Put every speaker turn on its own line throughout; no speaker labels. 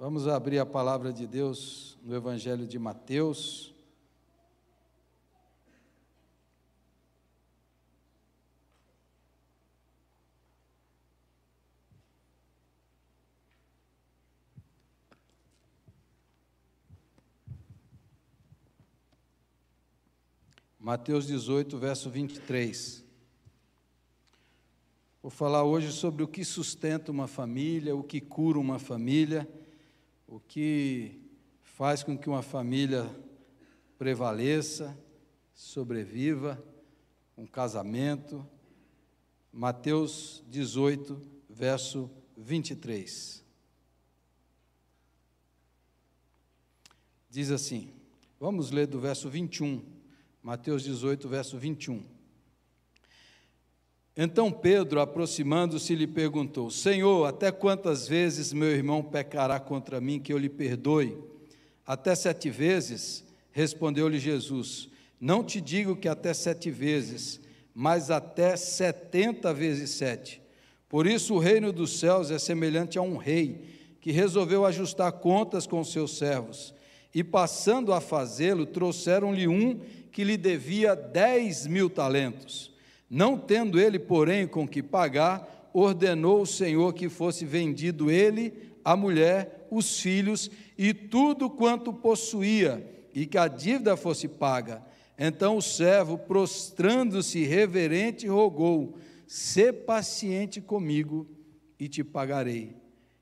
Vamos abrir a palavra de Deus no Evangelho de Mateus. Mateus 18, verso 23. Vou falar hoje sobre o que sustenta uma família, o que cura uma família o que faz com que uma família prevaleça, sobreviva, um casamento. Mateus 18, verso 23. Diz assim: Vamos ler do verso 21. Mateus 18, verso 21. Então Pedro, aproximando-se, lhe perguntou: Senhor, até quantas vezes meu irmão pecará contra mim que eu lhe perdoe? Até sete vezes? Respondeu-lhe Jesus: Não te digo que até sete vezes, mas até setenta vezes sete. Por isso o reino dos céus é semelhante a um rei que resolveu ajustar contas com seus servos. E passando a fazê-lo, trouxeram-lhe um que lhe devia dez mil talentos. Não tendo ele, porém, com que pagar, ordenou o Senhor que fosse vendido ele, a mulher, os filhos e tudo quanto possuía, e que a dívida fosse paga. Então o servo, prostrando-se reverente, rogou: Sê paciente comigo e te pagarei.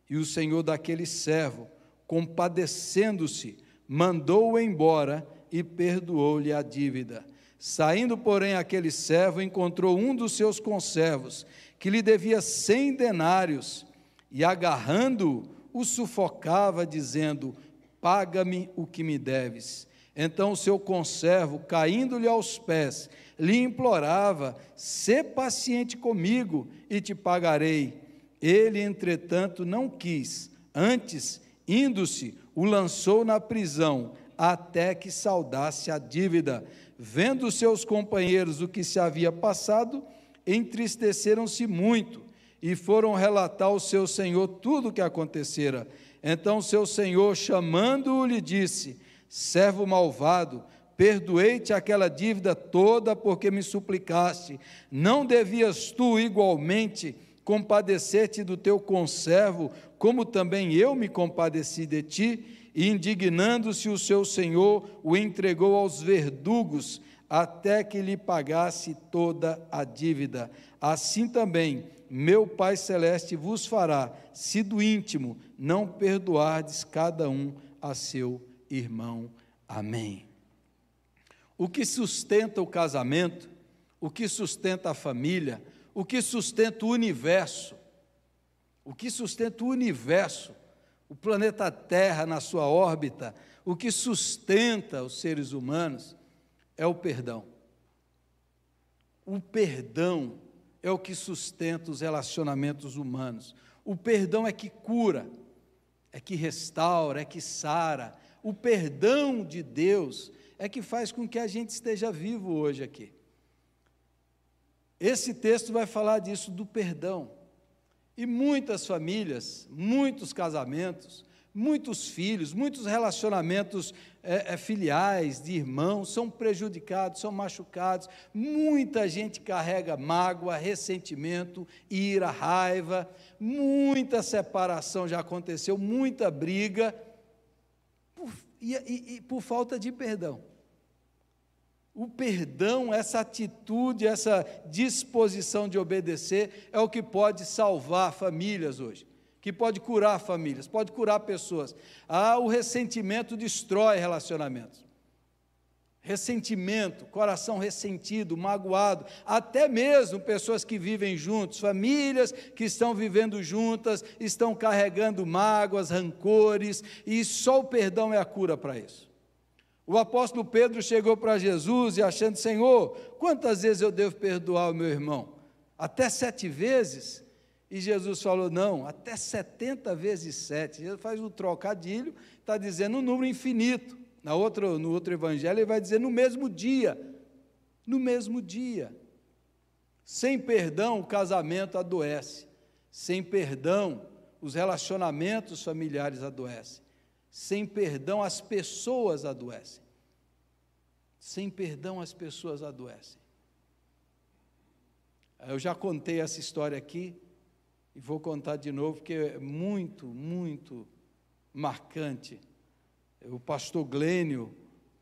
E o Senhor daquele servo, compadecendo-se, mandou-o embora e perdoou-lhe a dívida. Saindo, porém, aquele servo encontrou um dos seus conservos, que lhe devia cem denários, e agarrando-o, o sufocava, dizendo: Paga-me o que me deves. Então o seu conservo, caindo-lhe aos pés, lhe implorava: Sê paciente comigo e te pagarei. Ele, entretanto, não quis. Antes, indo-se, o lançou na prisão, até que saudasse a dívida. Vendo seus companheiros o que se havia passado, entristeceram-se muito e foram relatar ao seu senhor tudo o que acontecera. Então seu senhor, chamando-o, lhe disse: Servo malvado, perdoei-te aquela dívida toda porque me suplicaste. Não devias tu igualmente compadecer-te do teu conservo, como também eu me compadeci de ti? E indignando-se o seu senhor, o entregou aos verdugos, até que lhe pagasse toda a dívida. Assim também, meu Pai Celeste vos fará, se do íntimo não perdoardes cada um a seu irmão. Amém. O que sustenta o casamento, o que sustenta a família, o que sustenta o universo, o que sustenta o universo o planeta Terra na sua órbita, o que sustenta os seres humanos é o perdão. O perdão é o que sustenta os relacionamentos humanos. O perdão é que cura, é que restaura, é que sara. O perdão de Deus é que faz com que a gente esteja vivo hoje aqui. Esse texto vai falar disso, do perdão. E muitas famílias, muitos casamentos, muitos filhos, muitos relacionamentos é, é, filiais, de irmãos, são prejudicados, são machucados. Muita gente carrega mágoa, ressentimento, ira, raiva. Muita separação já aconteceu, muita briga, por, e, e, e por falta de perdão. O perdão, essa atitude, essa disposição de obedecer é o que pode salvar famílias hoje, que pode curar famílias, pode curar pessoas. Ah, o ressentimento destrói relacionamentos. Ressentimento, coração ressentido, magoado, até mesmo pessoas que vivem juntos, famílias que estão vivendo juntas, estão carregando mágoas, rancores, e só o perdão é a cura para isso. O apóstolo Pedro chegou para Jesus e achando, Senhor, quantas vezes eu devo perdoar o meu irmão? Até sete vezes? E Jesus falou, não, até setenta vezes sete. Ele faz um trocadilho, está dizendo um número infinito. Na outra, no outro evangelho, ele vai dizer no mesmo dia. No mesmo dia. Sem perdão, o casamento adoece. Sem perdão, os relacionamentos familiares adoecem. Sem perdão, as pessoas adoecem. Sem perdão, as pessoas adoecem. Eu já contei essa história aqui e vou contar de novo, porque é muito, muito marcante. O pastor Glênio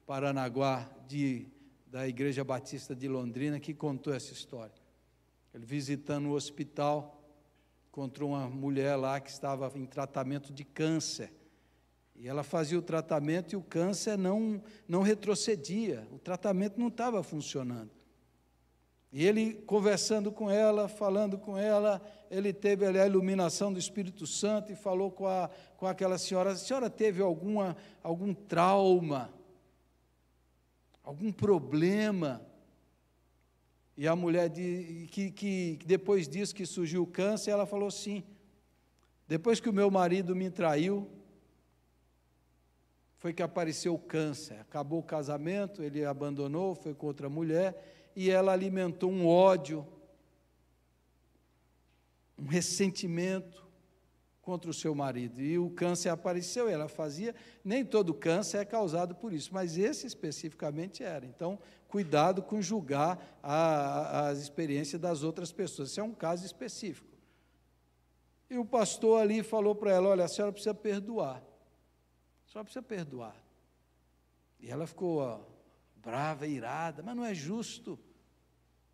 Paranaguá, de, da Igreja Batista de Londrina, que contou essa história. Ele visitando o hospital, encontrou uma mulher lá que estava em tratamento de câncer. E ela fazia o tratamento e o câncer não, não retrocedia, o tratamento não estava funcionando. E ele, conversando com ela, falando com ela, ele teve ali, a iluminação do Espírito Santo e falou com, a, com aquela senhora: a senhora teve alguma, algum trauma, algum problema? E a mulher de, que, que depois disso que surgiu o câncer, ela falou assim: depois que o meu marido me traiu, foi que apareceu o câncer. Acabou o casamento, ele abandonou, foi com outra mulher, e ela alimentou um ódio, um ressentimento contra o seu marido. E o câncer apareceu, ela fazia. Nem todo câncer é causado por isso, mas esse especificamente era. Então, cuidado com julgar a, a, as experiências das outras pessoas. Isso é um caso específico. E o pastor ali falou para ela: olha, a senhora precisa perdoar só precisa perdoar. E ela ficou ó, brava, irada, mas não é justo.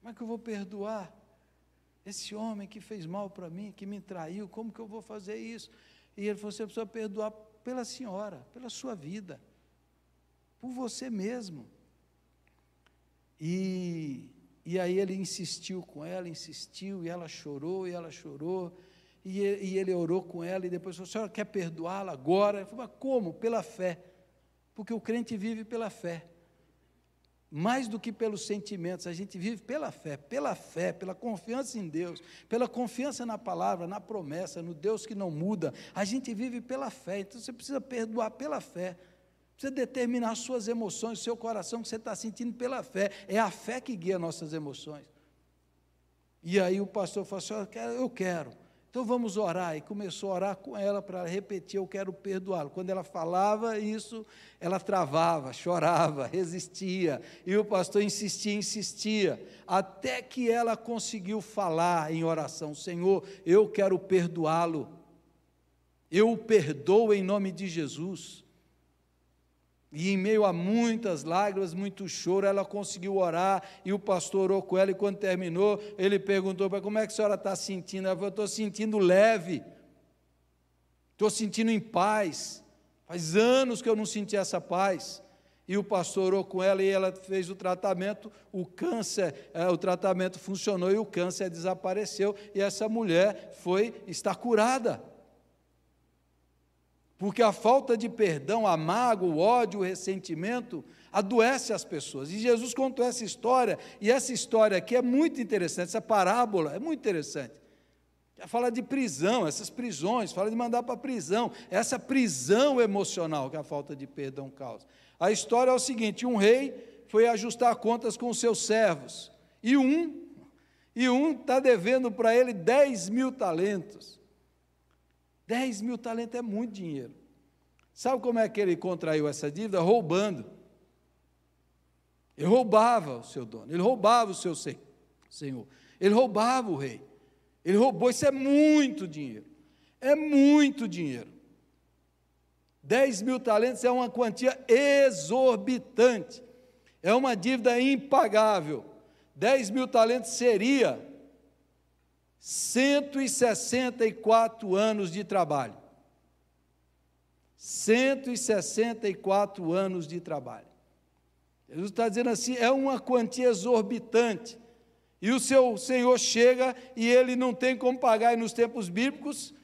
Como é que eu vou perdoar? Esse homem que fez mal para mim, que me traiu, como que eu vou fazer isso? E ele falou: você precisa perdoar pela senhora, pela sua vida, por você mesmo. E, e aí ele insistiu com ela, insistiu, e ela chorou, e ela chorou. E ele, e ele orou com ela e depois falou: senhor senhora quer perdoá-la agora? Ele falou: mas como? Pela fé. Porque o crente vive pela fé. Mais do que pelos sentimentos, a gente vive pela fé, pela fé, pela confiança em Deus, pela confiança na palavra, na promessa, no Deus que não muda. A gente vive pela fé, então você precisa perdoar pela fé. Precisa determinar suas emoções, seu coração que você está sentindo pela fé. É a fé que guia nossas emoções. E aí o pastor falou assim: eu quero. Então vamos orar. E começou a orar com ela para repetir: Eu quero perdoá-lo. Quando ela falava isso, ela travava, chorava, resistia. E o pastor insistia, insistia. Até que ela conseguiu falar em oração: Senhor, eu quero perdoá-lo. Eu o perdoo em nome de Jesus. E em meio a muitas lágrimas, muito choro, ela conseguiu orar e o pastor orou com ela. E quando terminou, ele perguntou para como é que a senhora está sentindo? Ela falou: estou sentindo leve, estou sentindo em paz. Faz anos que eu não senti essa paz. E o pastor orou com ela e ela fez o tratamento. O câncer, é, o tratamento funcionou e o câncer desapareceu. E essa mulher foi está curada. Porque a falta de perdão, a mágoa, o ódio, o ressentimento adoece as pessoas. E Jesus contou essa história, e essa história aqui é muito interessante, essa parábola é muito interessante. É fala de prisão, essas prisões, fala de mandar para a prisão, é essa prisão emocional que a falta de perdão causa. A história é o seguinte: um rei foi ajustar contas com seus servos, e um, e um está devendo para ele 10 mil talentos. 10 mil talentos é muito dinheiro. Sabe como é que ele contraiu essa dívida? Roubando. Ele roubava o seu dono, ele roubava o seu senhor, ele roubava o rei. Ele roubou, isso é muito dinheiro. É muito dinheiro. 10 mil talentos é uma quantia exorbitante. É uma dívida impagável. 10 mil talentos seria 164 anos de trabalho. 164 anos de trabalho. Jesus está dizendo assim: é uma quantia exorbitante. E o seu Senhor chega e ele não tem como pagar, e nos tempos bíblicos,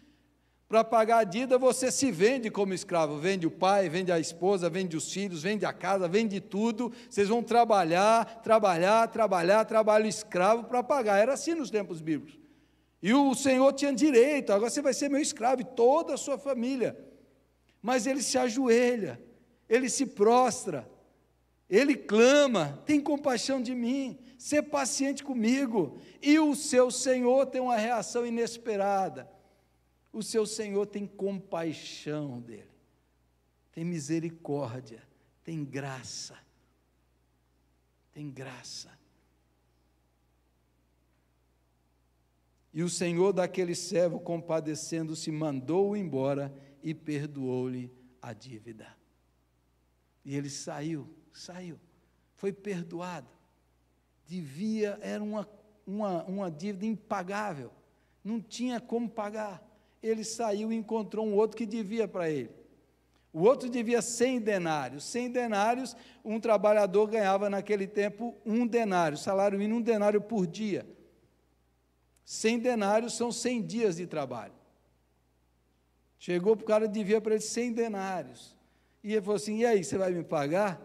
para pagar a dívida, você se vende como escravo. Vende o pai, vende a esposa, vende os filhos, vende a casa, vende tudo. Vocês vão trabalhar, trabalhar, trabalhar, trabalho escravo para pagar. Era assim nos tempos bíblicos. E o Senhor tinha direito, agora você vai ser meu escravo e toda a sua família. Mas ele se ajoelha, ele se prostra, ele clama: tem compaixão de mim, ser paciente comigo. E o seu Senhor tem uma reação inesperada. O seu Senhor tem compaixão dele, tem misericórdia, tem graça. Tem graça. E o senhor daquele servo, compadecendo-se, mandou-o embora e perdoou-lhe a dívida. E ele saiu, saiu, foi perdoado. Devia, era uma, uma, uma dívida impagável, não tinha como pagar. Ele saiu e encontrou um outro que devia para ele. O outro devia 100 denários. 100 denários, um trabalhador ganhava naquele tempo um denário, salário mínimo um denário por dia. 100 denários são 100 dias de trabalho. Chegou para o cara e devia para ele 100 denários. E ele falou assim: e aí, você vai me pagar?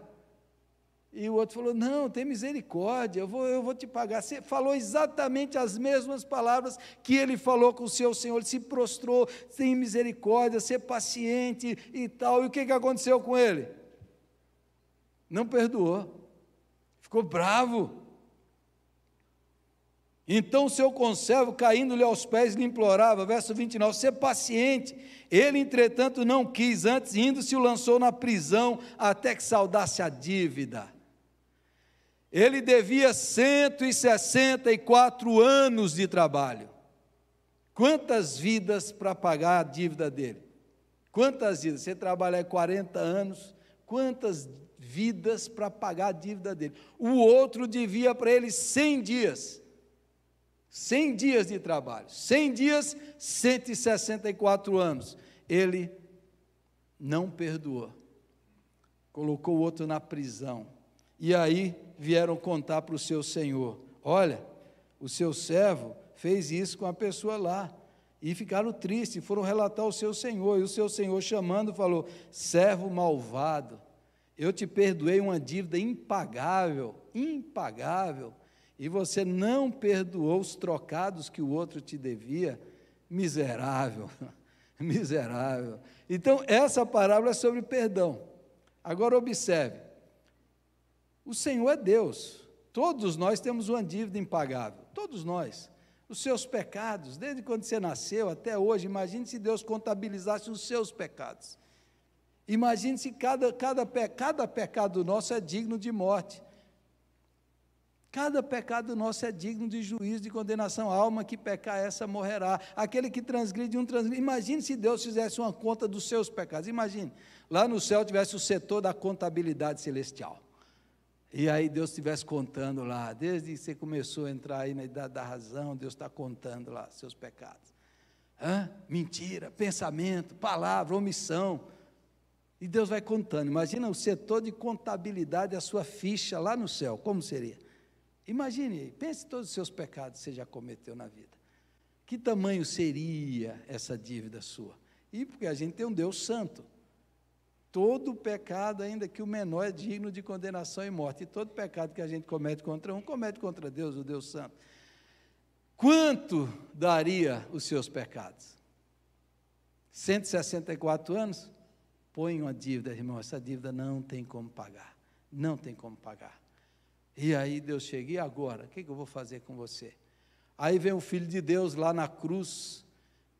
E o outro falou: não, tem misericórdia, eu vou, eu vou te pagar. Você falou exatamente as mesmas palavras que ele falou com o seu Senhor. Ele se prostrou, tem misericórdia, ser paciente e tal. E o que, que aconteceu com ele? Não perdoou, ficou bravo. Então seu conservo, caindo-lhe aos pés, lhe implorava, verso 29, ser paciente. Ele, entretanto, não quis, antes indo-se o lançou na prisão, até que saudasse a dívida. Ele devia 164 anos de trabalho. Quantas vidas para pagar a dívida dele? Quantas vidas? Você trabalha 40 anos, quantas vidas para pagar a dívida dele? O outro devia para ele 100 dias. 100 dias de trabalho, 100 dias, 164 anos. Ele não perdoou, colocou o outro na prisão. E aí vieram contar para o seu senhor: Olha, o seu servo fez isso com a pessoa lá. E ficaram tristes, foram relatar ao seu senhor. E o seu senhor, chamando, falou: Servo malvado, eu te perdoei uma dívida impagável, impagável e você não perdoou os trocados que o outro te devia, miserável, miserável. Então, essa parábola é sobre perdão. Agora, observe: o Senhor é Deus, todos nós temos uma dívida impagável, todos nós. Os seus pecados, desde quando você nasceu até hoje, imagine se Deus contabilizasse os seus pecados. Imagine se cada, cada, cada pecado nosso é digno de morte. Cada pecado nosso é digno de juízo, de condenação. A alma que pecar, essa morrerá. Aquele que transgride, um transgride. Imagine se Deus fizesse uma conta dos seus pecados. Imagine, lá no céu tivesse o setor da contabilidade celestial. E aí Deus estivesse contando lá, desde que você começou a entrar aí na idade da razão, Deus está contando lá seus pecados. Hã? Mentira, pensamento, palavra, omissão. E Deus vai contando. Imagina o setor de contabilidade, a sua ficha lá no céu, como seria? Imagine, pense todos os seus pecados que você já cometeu na vida. Que tamanho seria essa dívida sua? E porque a gente tem um Deus santo. Todo pecado, ainda que o menor, é digno de condenação e morte. E todo pecado que a gente comete contra um, comete contra Deus, o Deus santo. Quanto daria os seus pecados? 164 anos? Põe uma dívida, irmão. Essa dívida não tem como pagar. Não tem como pagar. E aí Deus chega, e agora? O que, que eu vou fazer com você? Aí vem o Filho de Deus lá na cruz,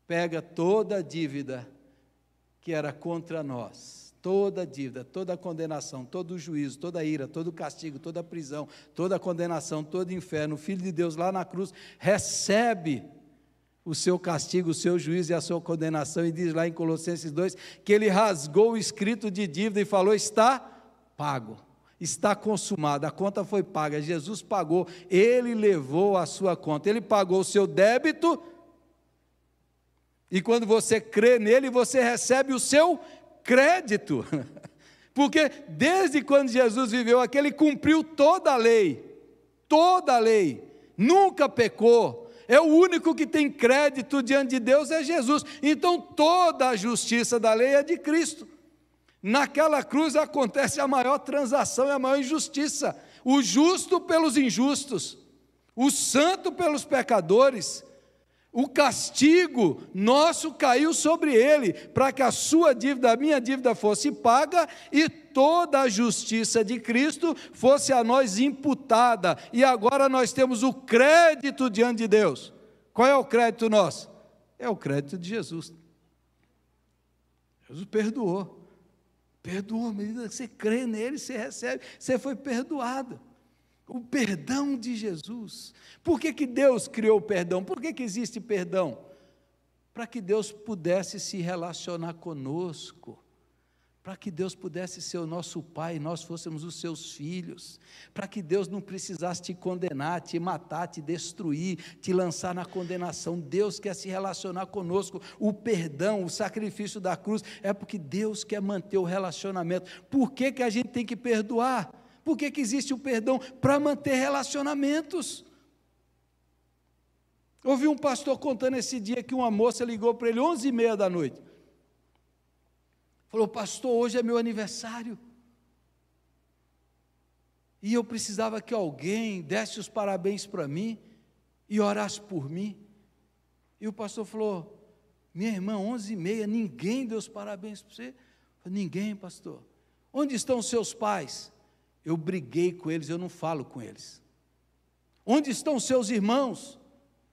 pega toda a dívida que era contra nós, toda a dívida, toda a condenação, todo o juízo, toda a ira, todo o castigo, toda a prisão, toda a condenação, todo o inferno. O Filho de Deus lá na cruz recebe o seu castigo, o seu juízo e a sua condenação, e diz lá em Colossenses 2 que ele rasgou o escrito de dívida e falou: está pago está consumado, a conta foi paga, Jesus pagou, ele levou a sua conta, ele pagou o seu débito, e quando você crê nele, você recebe o seu crédito, porque desde quando Jesus viveu aqui, ele cumpriu toda a lei, toda a lei, nunca pecou, é o único que tem crédito diante de Deus é Jesus. Então toda a justiça da lei é de Cristo. Naquela cruz acontece a maior transação e a maior injustiça. O justo pelos injustos, o santo pelos pecadores. O castigo nosso caiu sobre ele, para que a sua dívida, a minha dívida fosse paga e toda a justiça de Cristo fosse a nós imputada. E agora nós temos o crédito diante de Deus. Qual é o crédito nosso? É o crédito de Jesus. Jesus perdoou. Perdoa, à medida que você crê nele, você recebe, você foi perdoado. O perdão de Jesus. Por que, que Deus criou o perdão? Por que, que existe perdão? Para que Deus pudesse se relacionar conosco para que Deus pudesse ser o nosso pai, nós fôssemos os seus filhos, para que Deus não precisasse te condenar, te matar, te destruir, te lançar na condenação. Deus quer se relacionar conosco. O perdão, o sacrifício da cruz é porque Deus quer manter o relacionamento. Por que, que a gente tem que perdoar? Por que, que existe o perdão? Para manter relacionamentos. Ouvi um pastor contando esse dia que uma moça ligou para ele 11 e meia da noite. Falou, pastor, hoje é meu aniversário. E eu precisava que alguém desse os parabéns para mim e orasse por mim. E o pastor falou: Minha irmã, 11 e meia, ninguém deu os parabéns para você? Falei, ninguém, pastor. Onde estão os seus pais? Eu briguei com eles, eu não falo com eles. Onde estão os seus irmãos?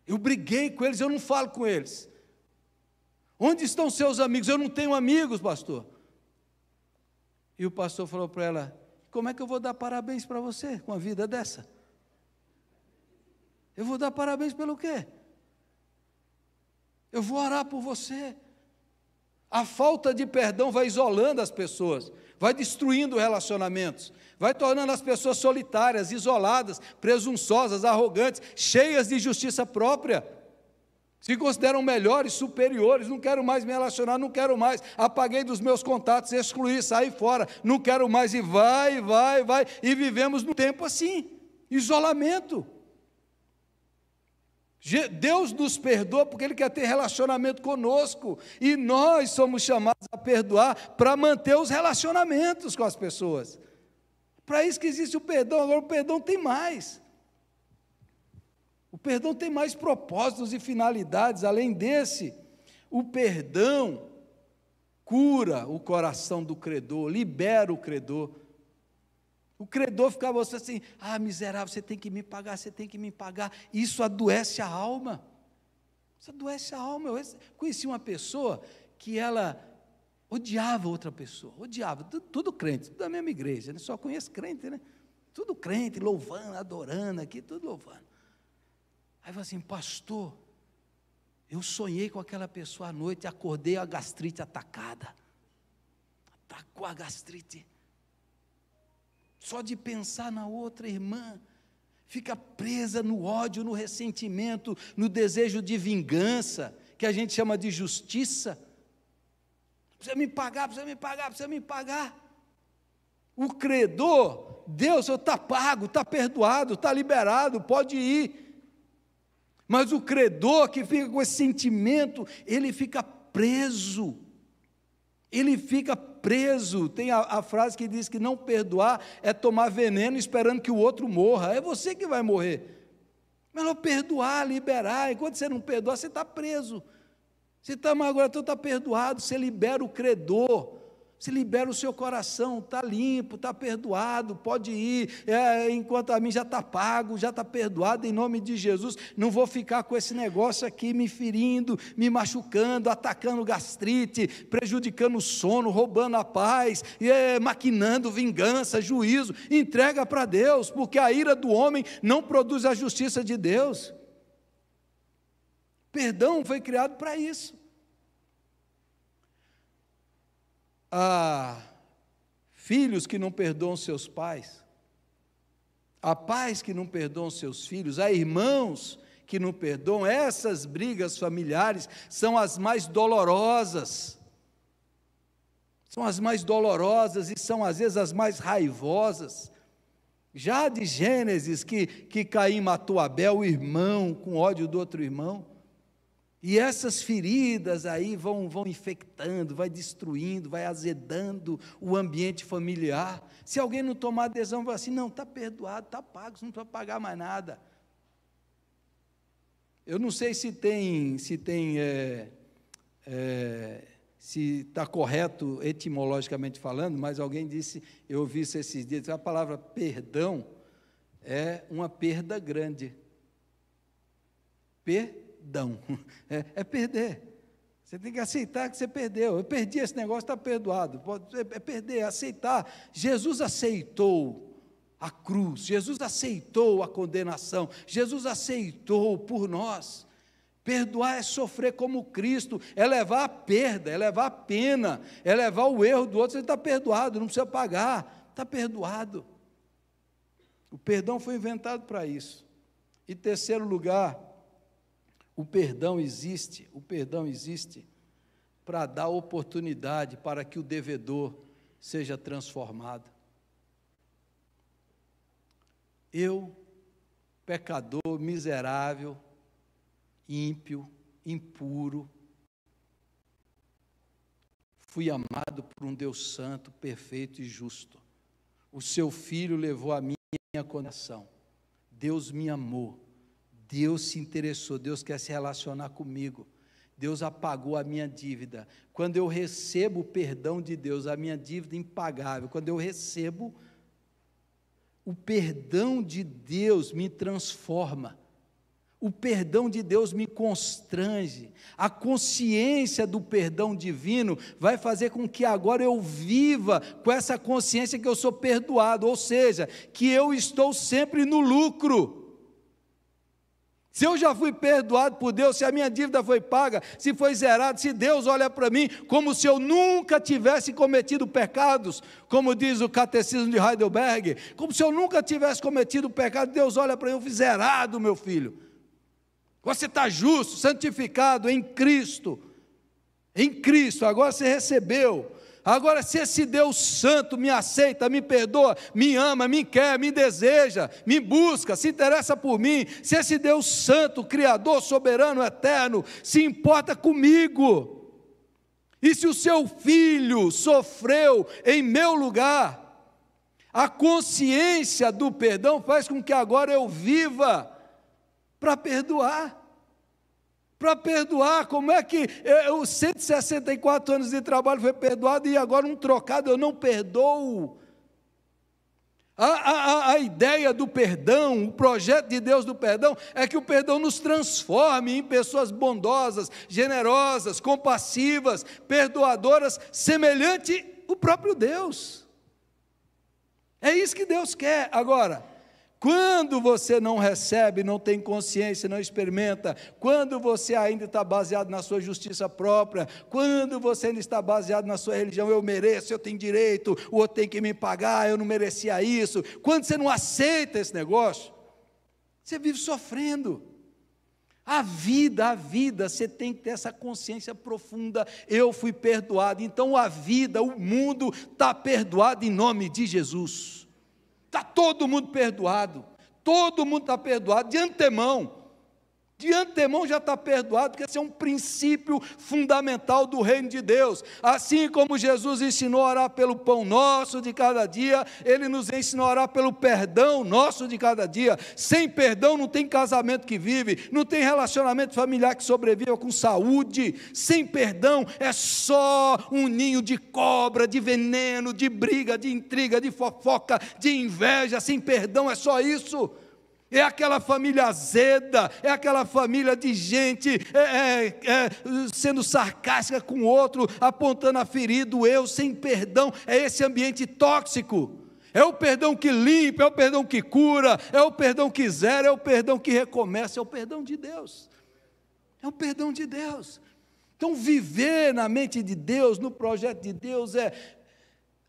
Eu briguei com eles, eu não falo com eles. Onde estão seus amigos? Eu não tenho amigos, pastor. E o pastor falou para ela: Como é que eu vou dar parabéns para você com a vida dessa? Eu vou dar parabéns pelo quê? Eu vou orar por você. A falta de perdão vai isolando as pessoas, vai destruindo relacionamentos, vai tornando as pessoas solitárias, isoladas, presunçosas, arrogantes, cheias de justiça própria se consideram melhores, superiores, não quero mais me relacionar, não quero mais, apaguei dos meus contatos, excluí, saí fora, não quero mais, e vai, vai, vai, e vivemos num tempo assim, isolamento. Deus nos perdoa porque Ele quer ter relacionamento conosco, e nós somos chamados a perdoar para manter os relacionamentos com as pessoas. Para isso que existe o perdão, agora o perdão tem mais. O perdão tem mais propósitos e finalidades. Além desse, o perdão cura o coração do credor, libera o credor. O credor ficava assim: ah, miserável, você tem que me pagar, você tem que me pagar. Isso adoece a alma. Isso adoece a alma. Eu conheci uma pessoa que ela odiava outra pessoa, odiava, tudo, tudo crente, tudo da mesma igreja, né? só conheço crente, né? Tudo crente, louvando, adorando aqui, tudo louvando. Aí fala assim, pastor, eu sonhei com aquela pessoa à noite e acordei a gastrite atacada. Atacou a gastrite. Só de pensar na outra irmã, fica presa no ódio, no ressentimento, no desejo de vingança, que a gente chama de justiça. Precisa me pagar, precisa me pagar, precisa me pagar. O credor, Deus, eu está pago, está perdoado, está liberado, pode ir. Mas o credor que fica com esse sentimento, ele fica preso. Ele fica preso. Tem a, a frase que diz que não perdoar é tomar veneno esperando que o outro morra. É você que vai morrer. Melhor perdoar, liberar. Enquanto você não perdoa, você está preso. Você está, agora tu está então perdoado, você libera o credor se libera o seu coração, está limpo, está perdoado, pode ir, é, enquanto a mim já está pago, já está perdoado, em nome de Jesus, não vou ficar com esse negócio aqui me ferindo, me machucando, atacando gastrite, prejudicando o sono, roubando a paz, é, maquinando vingança, juízo, entrega para Deus, porque a ira do homem não produz a justiça de Deus. Perdão foi criado para isso. a filhos que não perdoam seus pais, a pais que não perdoam seus filhos, a irmãos que não perdoam, essas brigas familiares são as mais dolorosas. São as mais dolorosas e são às vezes as mais raivosas. Já de Gênesis, que, que Caim matou Abel, o irmão, com ódio do outro irmão. E essas feridas aí vão, vão infectando, vai destruindo, vai azedando o ambiente familiar. Se alguém não tomar adesão, vai assim: não, está perdoado, está pago, você não precisa pagar mais nada. Eu não sei se tem, se tem, é, é, se está correto etimologicamente falando, mas alguém disse, eu ouvi isso esses dias, a palavra perdão é uma perda grande. Perdão perdão. É, é, perder. Você tem que aceitar que você perdeu. Eu perdi esse negócio, está perdoado. Pode, é perder, é aceitar. Jesus aceitou a cruz, Jesus aceitou a condenação, Jesus aceitou por nós. Perdoar é sofrer como Cristo, é levar a perda, é levar a pena, é levar o erro do outro. Você está perdoado, não precisa pagar, está perdoado. O perdão foi inventado para isso. E terceiro lugar, o perdão existe, o perdão existe para dar oportunidade para que o devedor seja transformado. Eu, pecador, miserável, ímpio, impuro, fui amado por um Deus santo, perfeito e justo. O seu filho levou a minha condenação. Deus me amou Deus se interessou, Deus quer se relacionar comigo. Deus apagou a minha dívida. Quando eu recebo o perdão de Deus, a minha dívida é impagável, quando eu recebo o perdão de Deus me transforma. O perdão de Deus me constrange. A consciência do perdão divino vai fazer com que agora eu viva com essa consciência que eu sou perdoado, ou seja, que eu estou sempre no lucro. Se eu já fui perdoado por Deus, se a minha dívida foi paga, se foi zerado, se Deus olha para mim como se eu nunca tivesse cometido pecados, como diz o catecismo de Heidelberg, como se eu nunca tivesse cometido pecado, Deus olha para mim, eu fui zerado, meu filho. Você está justo, santificado em Cristo. Em Cristo, agora você recebeu Agora, se esse Deus Santo me aceita, me perdoa, me ama, me quer, me deseja, me busca, se interessa por mim, se esse Deus Santo, Criador, soberano, eterno, se importa comigo, e se o seu filho sofreu em meu lugar, a consciência do perdão faz com que agora eu viva para perdoar para perdoar. Como é que é, os 164 anos de trabalho foi perdoado e agora um trocado eu não perdoo? A, a, a, ideia do perdão, o projeto de Deus do perdão, é que o perdão nos transforme em pessoas bondosas, generosas, compassivas, perdoadoras, semelhante o próprio Deus. É isso que Deus quer. Agora, quando você não recebe, não tem consciência, não experimenta, quando você ainda está baseado na sua justiça própria, quando você ainda está baseado na sua religião, eu mereço, eu tenho direito, o outro tem que me pagar, eu não merecia isso, quando você não aceita esse negócio, você vive sofrendo. A vida, a vida, você tem que ter essa consciência profunda. Eu fui perdoado, então a vida, o mundo está perdoado em nome de Jesus. Está todo mundo perdoado. Todo mundo está perdoado de antemão de antemão já está perdoado, porque esse é um princípio fundamental do reino de Deus. Assim como Jesus ensinou a orar pelo pão nosso de cada dia, ele nos ensinou a orar pelo perdão nosso de cada dia. Sem perdão não tem casamento que vive, não tem relacionamento familiar que sobreviva com saúde. Sem perdão é só um ninho de cobra, de veneno, de briga, de intriga, de fofoca, de inveja. Sem perdão é só isso é aquela família azeda, é aquela família de gente é, é, é sendo sarcástica com o outro, apontando a ferida, eu, sem perdão, é esse ambiente tóxico. É o perdão que limpa, é o perdão que cura, é o perdão que zera, é o perdão que recomeça, é o perdão de Deus. É o perdão de Deus. Então, viver na mente de Deus, no projeto de Deus, é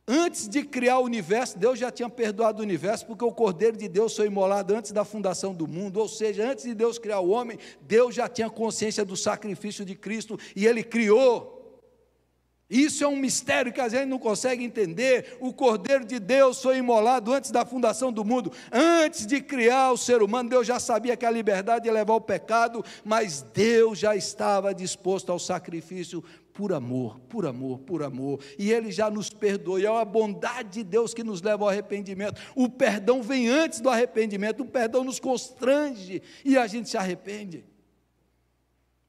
Antes de criar o universo, Deus já tinha perdoado o universo, porque o Cordeiro de Deus foi imolado antes da fundação do mundo, ou seja, antes de Deus criar o homem, Deus já tinha consciência do sacrifício de Cristo e ele criou. Isso é um mistério que a gente não consegue entender. O Cordeiro de Deus foi imolado antes da fundação do mundo. Antes de criar o ser humano, Deus já sabia que a liberdade ia levar ao pecado, mas Deus já estava disposto ao sacrifício por amor, por amor, por amor. E Ele já nos perdoa. E é a bondade de Deus que nos leva ao arrependimento. O perdão vem antes do arrependimento. O perdão nos constrange e a gente se arrepende.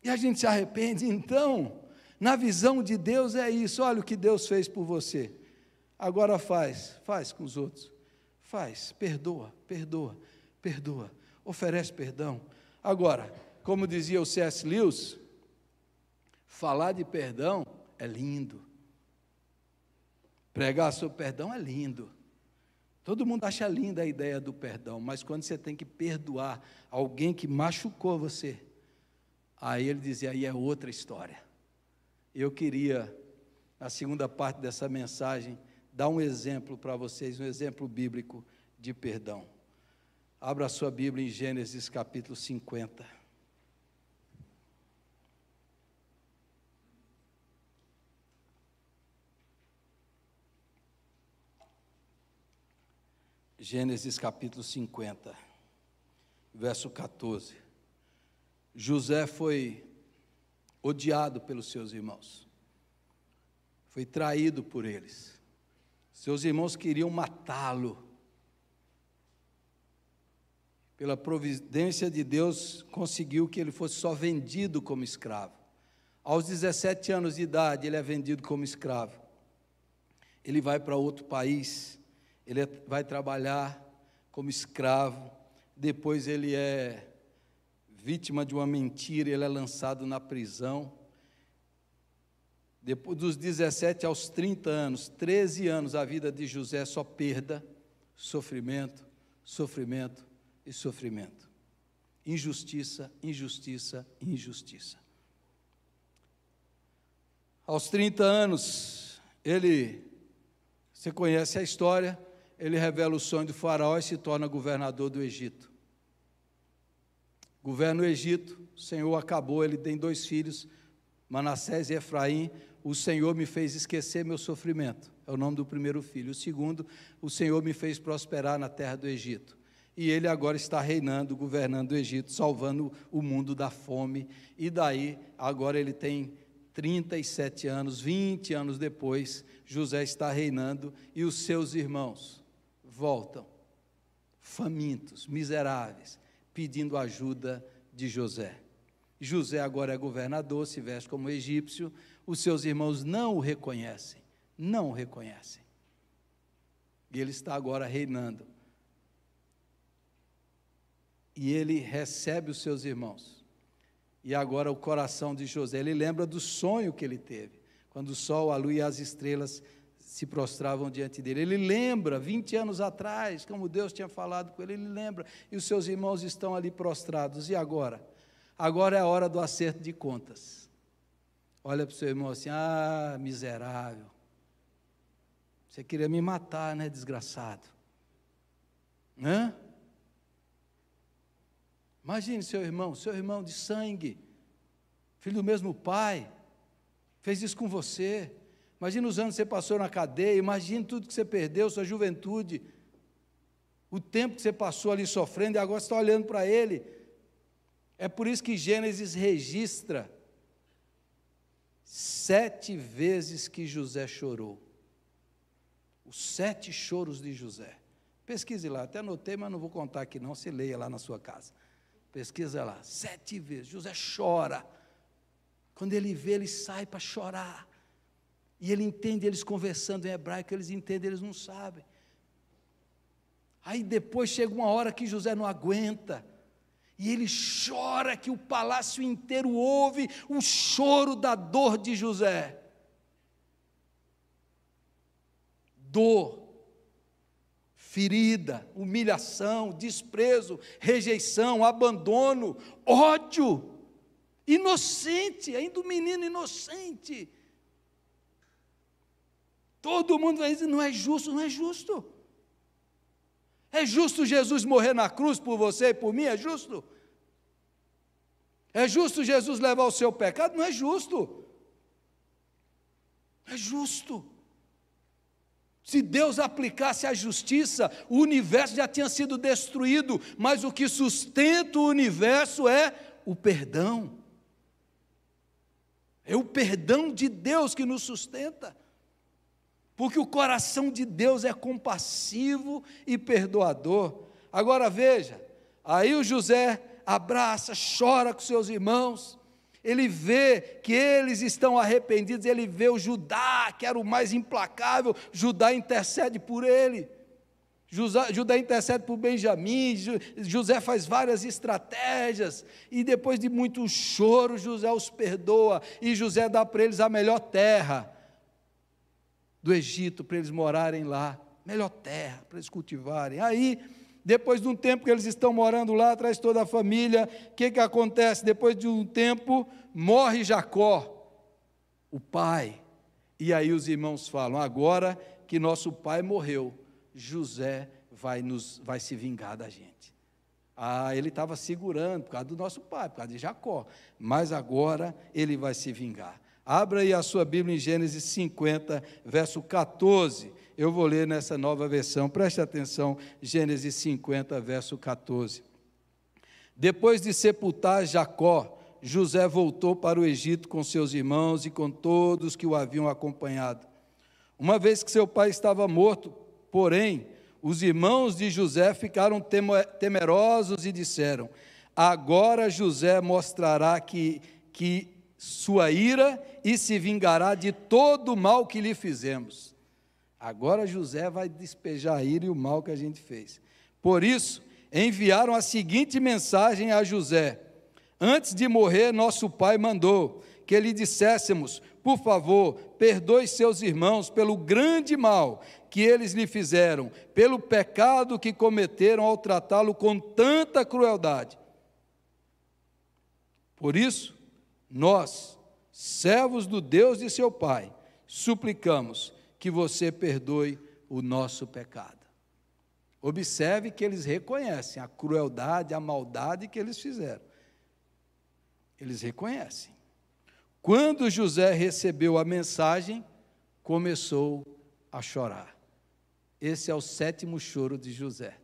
E a gente se arrepende. Então, na visão de Deus é isso. Olha o que Deus fez por você. Agora faz, faz com os outros. Faz, perdoa, perdoa, perdoa. Oferece perdão. Agora, como dizia o C.S. Lewis, Falar de perdão é lindo. Pregar sobre perdão é lindo. Todo mundo acha linda a ideia do perdão, mas quando você tem que perdoar alguém que machucou você, aí ele dizia, aí é outra história. Eu queria, na segunda parte dessa mensagem, dar um exemplo para vocês, um exemplo bíblico de perdão. Abra a sua Bíblia em Gênesis capítulo 50. Gênesis capítulo 50, verso 14. José foi odiado pelos seus irmãos, foi traído por eles. Seus irmãos queriam matá-lo. Pela providência de Deus, conseguiu que ele fosse só vendido como escravo. Aos 17 anos de idade, ele é vendido como escravo. Ele vai para outro país ele é, vai trabalhar como escravo, depois ele é vítima de uma mentira, ele é lançado na prisão. Depois dos 17 aos 30 anos, 13 anos, a vida de José é só perda, sofrimento, sofrimento e sofrimento. Injustiça, injustiça, injustiça. Aos 30 anos, ele, você conhece a história, ele revela o sonho do faraó e se torna governador do Egito. Governa o Egito, o Senhor acabou, ele tem dois filhos, Manassés e Efraim, o Senhor me fez esquecer meu sofrimento. É o nome do primeiro filho. O segundo, o Senhor me fez prosperar na terra do Egito. E ele agora está reinando, governando o Egito, salvando o mundo da fome. E daí, agora ele tem 37 anos, 20 anos depois, José está reinando e os seus irmãos voltam, famintos, miseráveis, pedindo ajuda de José. José agora é governador, se veste como egípcio, os seus irmãos não o reconhecem, não o reconhecem. E ele está agora reinando. E ele recebe os seus irmãos. E agora o coração de José, ele lembra do sonho que ele teve, quando o sol, a lua e as estrelas se prostravam diante dele. Ele lembra, 20 anos atrás, como Deus tinha falado com ele, ele lembra, e os seus irmãos estão ali prostrados. E agora? Agora é a hora do acerto de contas. Olha para o seu irmão assim: ah, miserável. Você queria me matar, né, desgraçado? Hã? Imagine seu irmão, seu irmão de sangue, filho do mesmo pai, fez isso com você. Imagina os anos que você passou na cadeia, imagina tudo que você perdeu, sua juventude, o tempo que você passou ali sofrendo e agora você está olhando para ele. É por isso que Gênesis registra sete vezes que José chorou. Os sete choros de José. Pesquise lá, até anotei, mas não vou contar aqui, não. Se leia lá na sua casa. Pesquisa lá. Sete vezes. José chora. Quando ele vê, ele sai para chorar. E ele entende eles conversando em hebraico, eles entendem, eles não sabem. Aí depois chega uma hora que José não aguenta. E ele chora que o palácio inteiro ouve o choro da dor de José. Dor, ferida, humilhação, desprezo, rejeição, abandono, ódio. Inocente, ainda um menino inocente. Todo mundo vai dizer: não é justo, não é justo. É justo Jesus morrer na cruz por você e por mim? É justo? É justo Jesus levar o seu pecado? Não é justo. É justo. Se Deus aplicasse a justiça, o universo já tinha sido destruído, mas o que sustenta o universo é o perdão. É o perdão de Deus que nos sustenta porque o coração de Deus é compassivo e perdoador. Agora veja, aí o José abraça, chora com seus irmãos, ele vê que eles estão arrependidos, ele vê o Judá, que era o mais implacável, Judá intercede por ele. Judá intercede por Benjamim, José faz várias estratégias, e depois de muito choro, José os perdoa, e José dá para eles a melhor terra, do Egito para eles morarem lá, melhor terra para eles cultivarem. Aí, depois de um tempo que eles estão morando lá, traz toda a família. O que, que acontece? Depois de um tempo, morre Jacó, o pai. E aí os irmãos falam: agora que nosso pai morreu, José vai, nos, vai se vingar da gente. Ah, ele estava segurando por causa do nosso pai, por causa de Jacó, mas agora ele vai se vingar. Abra aí a sua Bíblia em Gênesis 50, verso 14. Eu vou ler nessa nova versão. Preste atenção, Gênesis 50, verso 14. Depois de sepultar Jacó, José voltou para o Egito com seus irmãos e com todos que o haviam acompanhado. Uma vez que seu pai estava morto, porém, os irmãos de José ficaram temerosos e disseram: Agora José mostrará que, que sua ira e se vingará de todo o mal que lhe fizemos. Agora José vai despejar a ira e o mal que a gente fez. Por isso, enviaram a seguinte mensagem a José: Antes de morrer, nosso pai mandou que lhe disséssemos: Por favor, perdoe seus irmãos pelo grande mal que eles lhe fizeram, pelo pecado que cometeram ao tratá-lo com tanta crueldade. Por isso, nós, servos do Deus de seu Pai, suplicamos que você perdoe o nosso pecado. Observe que eles reconhecem a crueldade, a maldade que eles fizeram. Eles reconhecem. Quando José recebeu a mensagem, começou a chorar. Esse é o sétimo choro de José.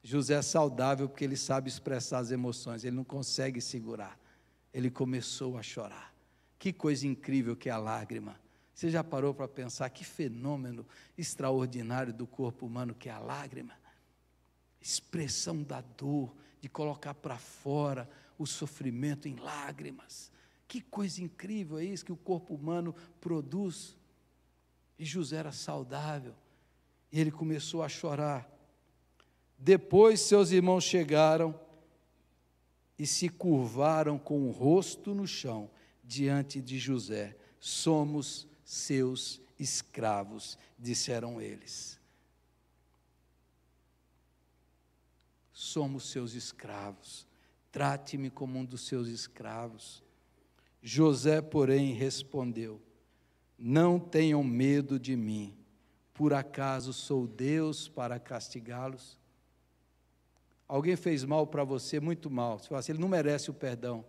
José é saudável porque ele sabe expressar as emoções, ele não consegue segurar ele começou a chorar. Que coisa incrível que é a lágrima. Você já parou para pensar que fenômeno extraordinário do corpo humano que é a lágrima? Expressão da dor, de colocar para fora o sofrimento em lágrimas. Que coisa incrível é isso que o corpo humano produz. E José era saudável. E ele começou a chorar. Depois seus irmãos chegaram e se curvaram com o rosto no chão diante de José. Somos seus escravos, disseram eles. Somos seus escravos. Trate-me como um dos seus escravos. José, porém, respondeu: Não tenham medo de mim. Por acaso sou Deus para castigá-los? Alguém fez mal para você, muito mal. Você fala assim, ele não merece o perdão.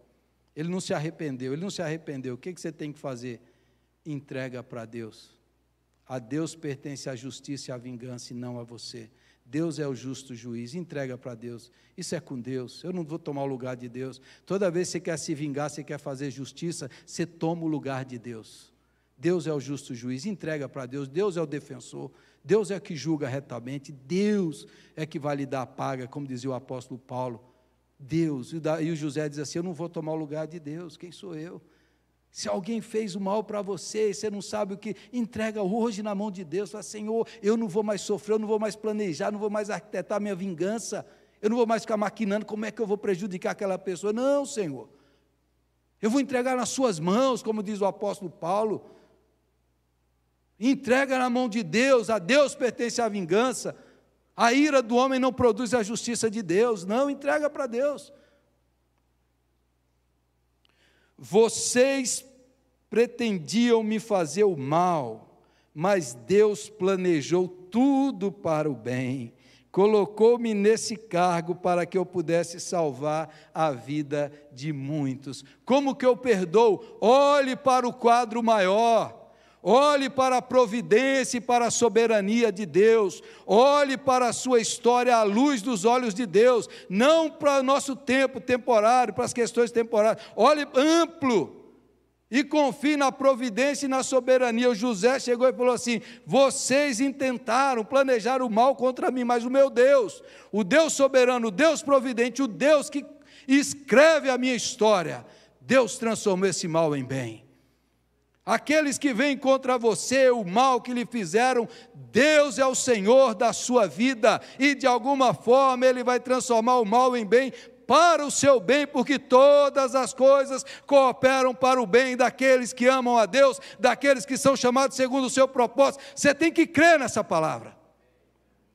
Ele não se arrependeu. Ele não se arrependeu. O que, que você tem que fazer? Entrega para Deus. A Deus pertence a justiça e a vingança e não a você. Deus é o justo juiz, entrega para Deus. Isso é com Deus. Eu não vou tomar o lugar de Deus. Toda vez que você quer se vingar, você quer fazer justiça, você toma o lugar de Deus. Deus é o justo juiz, entrega para Deus. Deus é o defensor. Deus é que julga retamente, Deus é que vai lhe dar a paga, como dizia o apóstolo Paulo. Deus. E o José diz assim: Eu não vou tomar o lugar de Deus, quem sou eu? Se alguém fez o mal para você, você não sabe o que, entrega hoje na mão de Deus. Fala, Senhor, eu não vou mais sofrer, eu não vou mais planejar, não vou mais arquitetar minha vingança, eu não vou mais ficar maquinando como é que eu vou prejudicar aquela pessoa. Não, Senhor. Eu vou entregar nas suas mãos, como diz o apóstolo Paulo. Entrega na mão de Deus, a Deus pertence a vingança. A ira do homem não produz a justiça de Deus, não, entrega para Deus. Vocês pretendiam me fazer o mal, mas Deus planejou tudo para o bem. Colocou-me nesse cargo para que eu pudesse salvar a vida de muitos. Como que eu perdoo? Olhe para o quadro maior. Olhe para a providência e para a soberania de Deus. Olhe para a sua história à luz dos olhos de Deus, não para o nosso tempo temporário, para as questões temporárias. Olhe amplo e confie na providência e na soberania. O José chegou e falou assim: Vocês intentaram planejar o mal contra mim, mas o meu Deus, o Deus soberano, o Deus providente, o Deus que escreve a minha história, Deus transformou esse mal em bem. Aqueles que vêm contra você, o mal que lhe fizeram, Deus é o Senhor da sua vida, e de alguma forma Ele vai transformar o mal em bem para o seu bem, porque todas as coisas cooperam para o bem daqueles que amam a Deus, daqueles que são chamados segundo o seu propósito. Você tem que crer nessa palavra.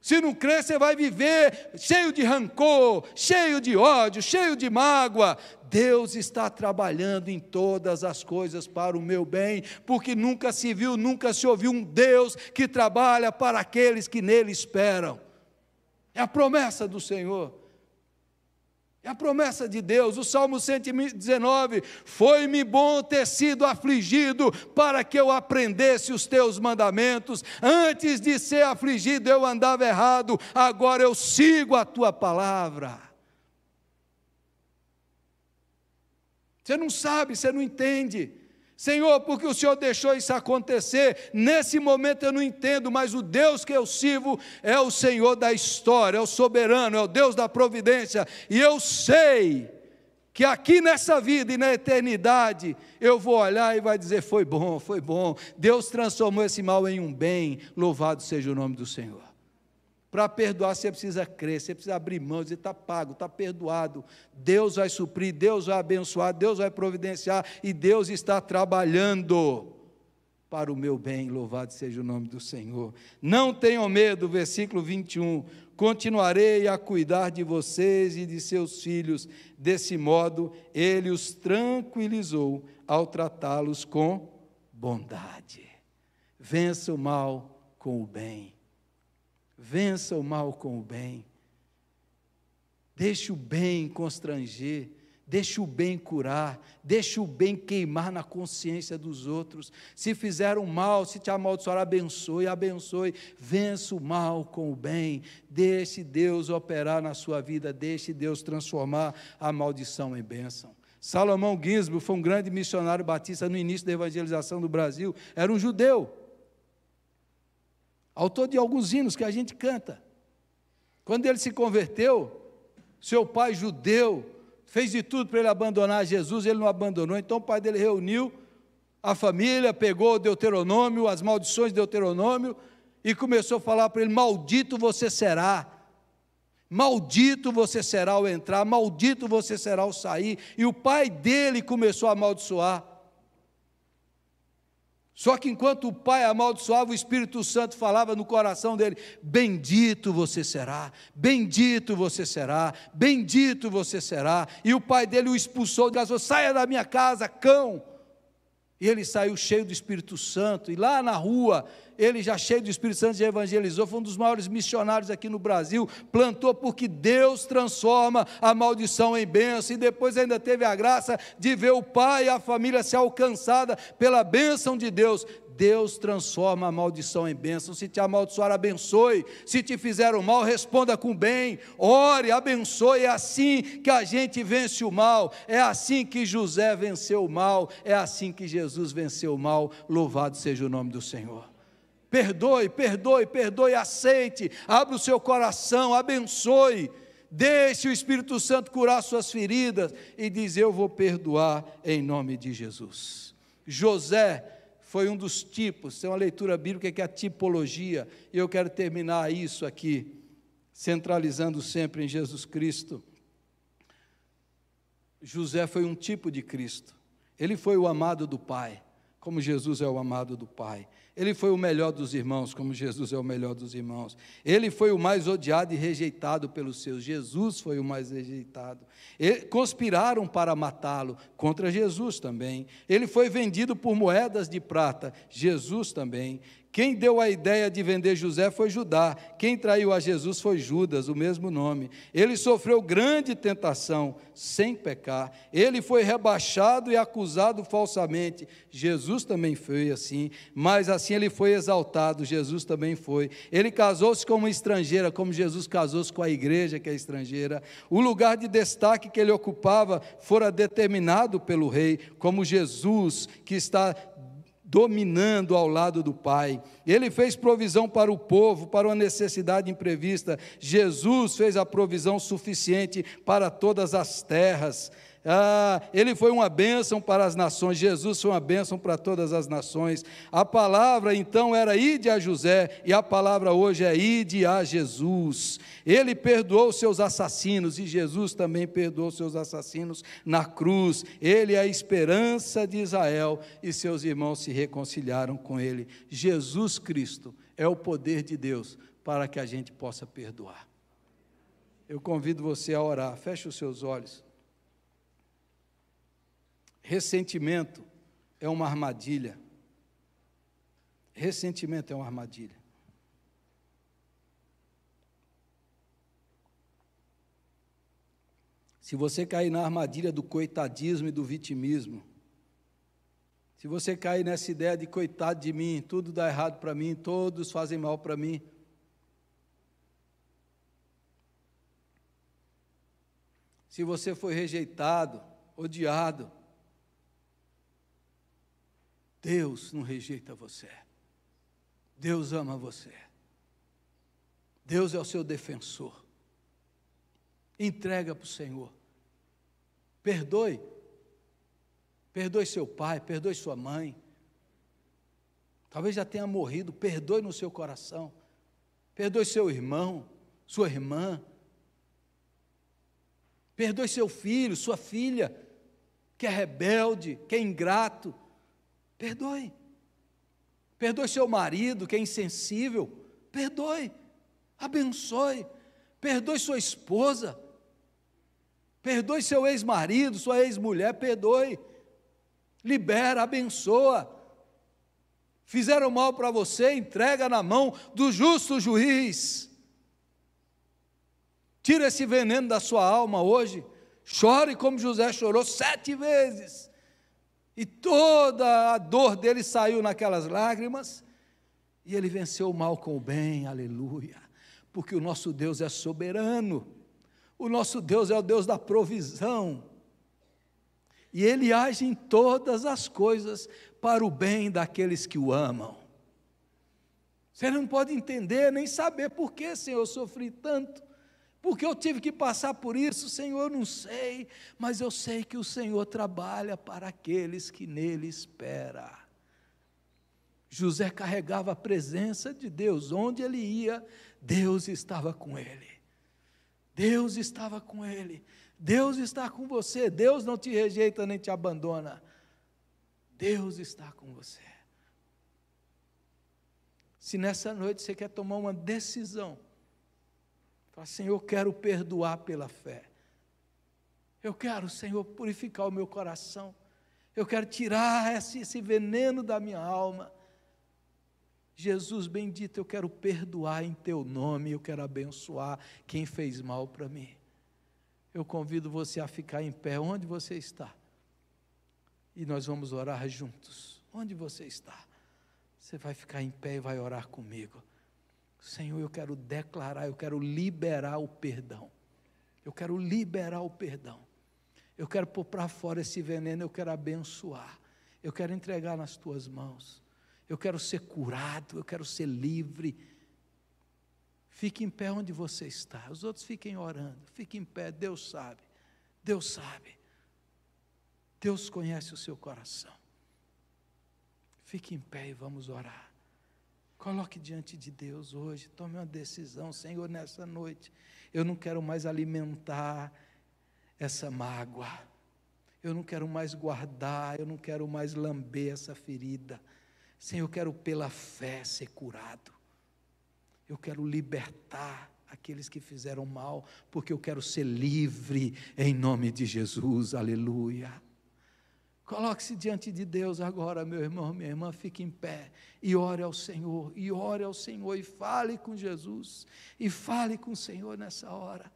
Se não crer, você vai viver cheio de rancor, cheio de ódio, cheio de mágoa, Deus está trabalhando em todas as coisas para o meu bem, porque nunca se viu, nunca se ouviu um Deus que trabalha para aqueles que nele esperam. É a promessa do Senhor. É a promessa de Deus, o Salmo 119: Foi-me bom ter sido afligido, para que eu aprendesse os teus mandamentos. Antes de ser afligido, eu andava errado, agora eu sigo a tua palavra. Você não sabe, você não entende. Senhor, porque o Senhor deixou isso acontecer? Nesse momento eu não entendo, mas o Deus que eu sirvo é o Senhor da história, é o soberano, é o Deus da providência, e eu sei que aqui nessa vida e na eternidade eu vou olhar e vai dizer: foi bom, foi bom. Deus transformou esse mal em um bem. Louvado seja o nome do Senhor. Para perdoar, você precisa crer, você precisa abrir mão, dizer: está pago, está perdoado. Deus vai suprir, Deus vai abençoar, Deus vai providenciar e Deus está trabalhando para o meu bem. Louvado seja o nome do Senhor. Não tenham medo, versículo 21. Continuarei a cuidar de vocês e de seus filhos. Desse modo, ele os tranquilizou ao tratá-los com bondade. Vença o mal com o bem Vença o mal com o bem. Deixe o bem constranger, deixe o bem curar, deixe o bem queimar na consciência dos outros. Se fizeram mal, se te amaldiçoaram, abençoe, abençoe. Vença o mal com o bem. Deixe Deus operar na sua vida, deixe Deus transformar a maldição em bênção. Salomão Ginsburg foi um grande missionário batista no início da evangelização do Brasil, era um judeu autor de alguns hinos que a gente canta. Quando ele se converteu, seu pai judeu fez de tudo para ele abandonar Jesus, ele não abandonou. Então o pai dele reuniu a família, pegou o Deuteronômio, as maldições de Deuteronômio e começou a falar para ele: Maldito você será. Maldito você será ao entrar, maldito você será ao sair. E o pai dele começou a amaldiçoar. Só que enquanto o pai amaldiçoava, o Espírito Santo falava no coração dele: Bendito você será, bendito você será, bendito você será. E o pai dele o expulsou, de casa: Saia da minha casa, cão. E ele saiu cheio do Espírito Santo. E lá na rua, ele já cheio do Espírito Santo, já evangelizou. Foi um dos maiores missionários aqui no Brasil. Plantou porque Deus transforma a maldição em bênção. E depois ainda teve a graça de ver o pai e a família ser alcançada pela bênção de Deus. Deus transforma a maldição em bênção. Se te amaldiçoar, abençoe. Se te fizeram mal, responda com bem. Ore, abençoe. É assim que a gente vence o mal. É assim que José venceu o mal. É assim que Jesus venceu o mal. Louvado seja o nome do Senhor. Perdoe, perdoe, perdoe, aceite. Abra o seu coração, abençoe. Deixe o Espírito Santo curar suas feridas e diz: Eu vou perdoar em nome de Jesus. José foi um dos tipos, tem uma leitura bíblica que é a tipologia, e eu quero terminar isso aqui, centralizando sempre em Jesus Cristo. José foi um tipo de Cristo, ele foi o amado do Pai, como Jesus é o amado do Pai. Ele foi o melhor dos irmãos, como Jesus é o melhor dos irmãos. Ele foi o mais odiado e rejeitado pelos seus. Jesus foi o mais rejeitado. Ele, conspiraram para matá-lo, contra Jesus também. Ele foi vendido por moedas de prata, Jesus também. Quem deu a ideia de vender José foi Judá. Quem traiu a Jesus foi Judas, o mesmo nome. Ele sofreu grande tentação, sem pecar. Ele foi rebaixado e acusado falsamente. Jesus também foi assim, mas assim ele foi exaltado. Jesus também foi. Ele casou-se com uma estrangeira, como Jesus casou-se com a igreja que é estrangeira. O lugar de destaque que ele ocupava fora determinado pelo rei, como Jesus que está dominando ao lado do Pai. Ele fez provisão para o povo, para uma necessidade imprevista. Jesus fez a provisão suficiente para todas as terras. Ah, ele foi uma bênção para as nações, Jesus foi uma bênção para todas as nações. A palavra então era ide a José, e a palavra hoje é ide a Jesus. Ele perdoou seus assassinos, e Jesus também perdoou seus assassinos na cruz. Ele é a esperança de Israel, e seus irmãos se reconciliaram com ele. Jesus Cristo é o poder de Deus para que a gente possa perdoar. Eu convido você a orar, feche os seus olhos. Ressentimento é uma armadilha. Ressentimento é uma armadilha. Se você cair na armadilha do coitadismo e do vitimismo, se você cair nessa ideia de coitado de mim, tudo dá errado para mim, todos fazem mal para mim, se você foi rejeitado, odiado, Deus não rejeita você. Deus ama você. Deus é o seu defensor. Entrega para o Senhor. Perdoe. Perdoe seu pai, perdoe sua mãe. Talvez já tenha morrido, perdoe no seu coração. Perdoe seu irmão, sua irmã. Perdoe seu filho, sua filha, que é rebelde, que é ingrato Perdoe. Perdoe seu marido que é insensível. Perdoe. Abençoe. Perdoe sua esposa. Perdoe seu ex-marido, sua ex-mulher. Perdoe. Libera, abençoa. Fizeram mal para você, entrega na mão do justo juiz. Tira esse veneno da sua alma hoje. Chore como José chorou sete vezes e toda a dor dele saiu naquelas lágrimas, e ele venceu o mal com o bem, aleluia, porque o nosso Deus é soberano, o nosso Deus é o Deus da provisão, e ele age em todas as coisas para o bem daqueles que o amam. Você não pode entender nem saber por que, Senhor, eu sofri tanto. Porque eu tive que passar por isso, Senhor, eu não sei, mas eu sei que o Senhor trabalha para aqueles que nele espera. José carregava a presença de Deus, onde ele ia, Deus estava com ele. Deus estava com ele. Deus está com você. Deus não te rejeita nem te abandona. Deus está com você. Se nessa noite você quer tomar uma decisão, Fala, Senhor, eu quero perdoar pela fé. Eu quero, Senhor, purificar o meu coração. Eu quero tirar esse, esse veneno da minha alma. Jesus bendito, eu quero perdoar em teu nome, eu quero abençoar quem fez mal para mim. Eu convido você a ficar em pé onde você está. E nós vamos orar juntos. Onde você está? Você vai ficar em pé e vai orar comigo. Senhor, eu quero declarar, eu quero liberar o perdão. Eu quero liberar o perdão. Eu quero pôr para fora esse veneno, eu quero abençoar. Eu quero entregar nas tuas mãos. Eu quero ser curado, eu quero ser livre. Fique em pé onde você está. Os outros fiquem orando. Fique em pé, Deus sabe. Deus sabe. Deus conhece o seu coração. Fique em pé e vamos orar. Coloque diante de Deus hoje, tome uma decisão, Senhor, nessa noite. Eu não quero mais alimentar essa mágoa. Eu não quero mais guardar, eu não quero mais lamber essa ferida. Senhor, eu quero pela fé ser curado. Eu quero libertar aqueles que fizeram mal, porque eu quero ser livre em nome de Jesus. Aleluia. Coloque-se diante de Deus agora, meu irmão, minha irmã, fique em pé e ore ao Senhor, e ore ao Senhor, e fale com Jesus, e fale com o Senhor nessa hora.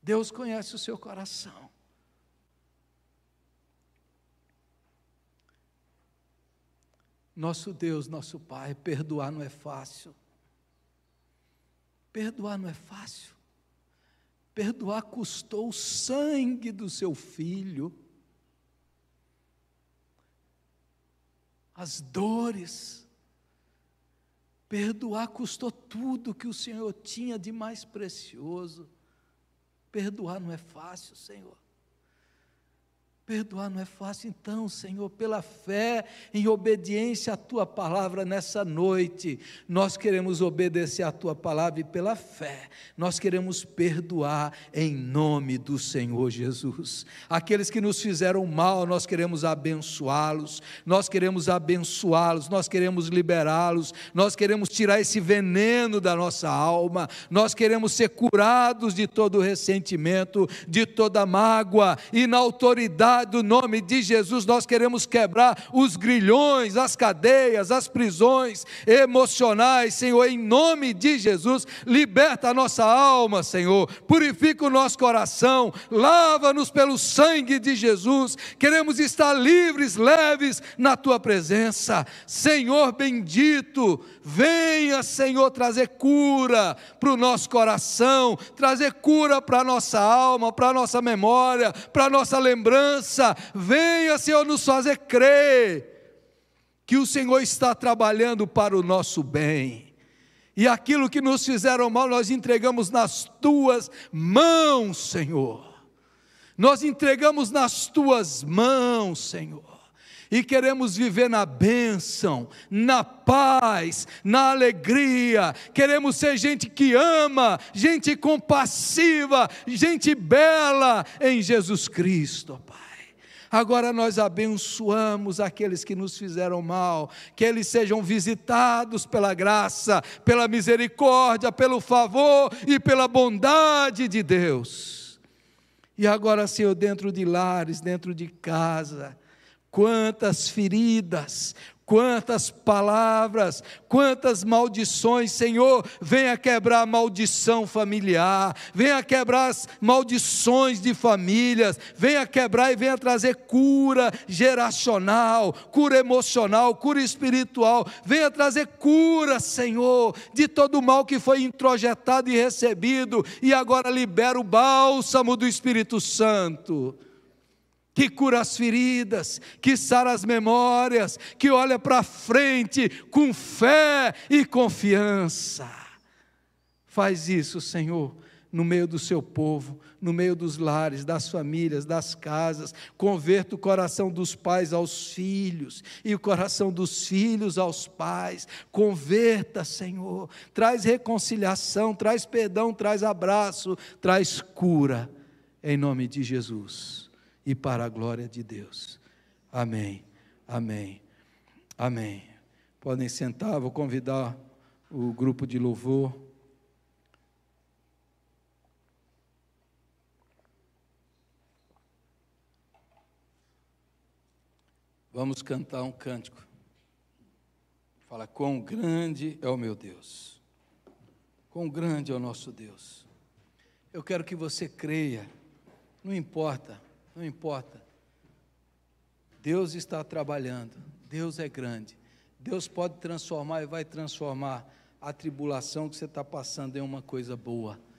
Deus conhece o seu coração. Nosso Deus, nosso Pai, perdoar não é fácil. Perdoar não é fácil. Perdoar custou o sangue do seu filho as dores. Perdoar custou tudo que o Senhor tinha de mais precioso. Perdoar não é fácil, Senhor. Perdoar não é fácil, então, Senhor, pela fé, em obediência à tua palavra nessa noite, nós queremos obedecer à tua palavra e pela fé, nós queremos perdoar em nome do Senhor Jesus. Aqueles que nos fizeram mal, nós queremos abençoá-los, nós queremos abençoá-los, nós queremos liberá-los, nós queremos tirar esse veneno da nossa alma, nós queremos ser curados de todo ressentimento, de toda mágoa e na autoridade do nome de Jesus, nós queremos quebrar os grilhões, as cadeias, as prisões emocionais, Senhor, em nome de Jesus, liberta a nossa alma, Senhor, purifica o nosso coração, lava-nos pelo sangue de Jesus, queremos estar livres, leves na tua presença, Senhor bendito, venha, Senhor, trazer cura para o nosso coração, trazer cura para a nossa alma, para a nossa memória, para a nossa lembrança esperança. Venha, Senhor, nos fazer crer que o Senhor está trabalhando para o nosso bem. E aquilo que nos fizeram mal, nós entregamos nas tuas mãos, Senhor. Nós entregamos nas tuas mãos, Senhor e queremos viver na bênção, na paz, na alegria. Queremos ser gente que ama, gente compassiva, gente bela em Jesus Cristo, Pai. Agora nós abençoamos aqueles que nos fizeram mal, que eles sejam visitados pela graça, pela misericórdia, pelo favor e pela bondade de Deus. E agora, Senhor, dentro de lares, dentro de casa, quantas feridas, Quantas palavras, quantas maldições, Senhor, venha quebrar a maldição familiar, venha quebrar as maldições de famílias, venha quebrar e venha trazer cura geracional, cura emocional, cura espiritual, venha trazer cura, Senhor, de todo o mal que foi introjetado e recebido, e agora libera o bálsamo do Espírito Santo que cura as feridas, que sara as memórias, que olha para frente com fé e confiança. Faz isso, Senhor, no meio do seu povo, no meio dos lares, das famílias, das casas. Converta o coração dos pais aos filhos e o coração dos filhos aos pais. Converta, Senhor. Traz reconciliação, traz perdão, traz abraço, traz cura. Em nome de Jesus e para a glória de Deus. Amém, amém, amém. Podem sentar, vou convidar o grupo de louvor. Vamos cantar um cântico. Fala, quão grande é o meu Deus. Quão grande é o nosso Deus. Eu quero que você creia, não importa não importa. Deus está trabalhando, Deus é grande. Deus pode transformar e vai transformar a tribulação que você está passando em uma coisa boa.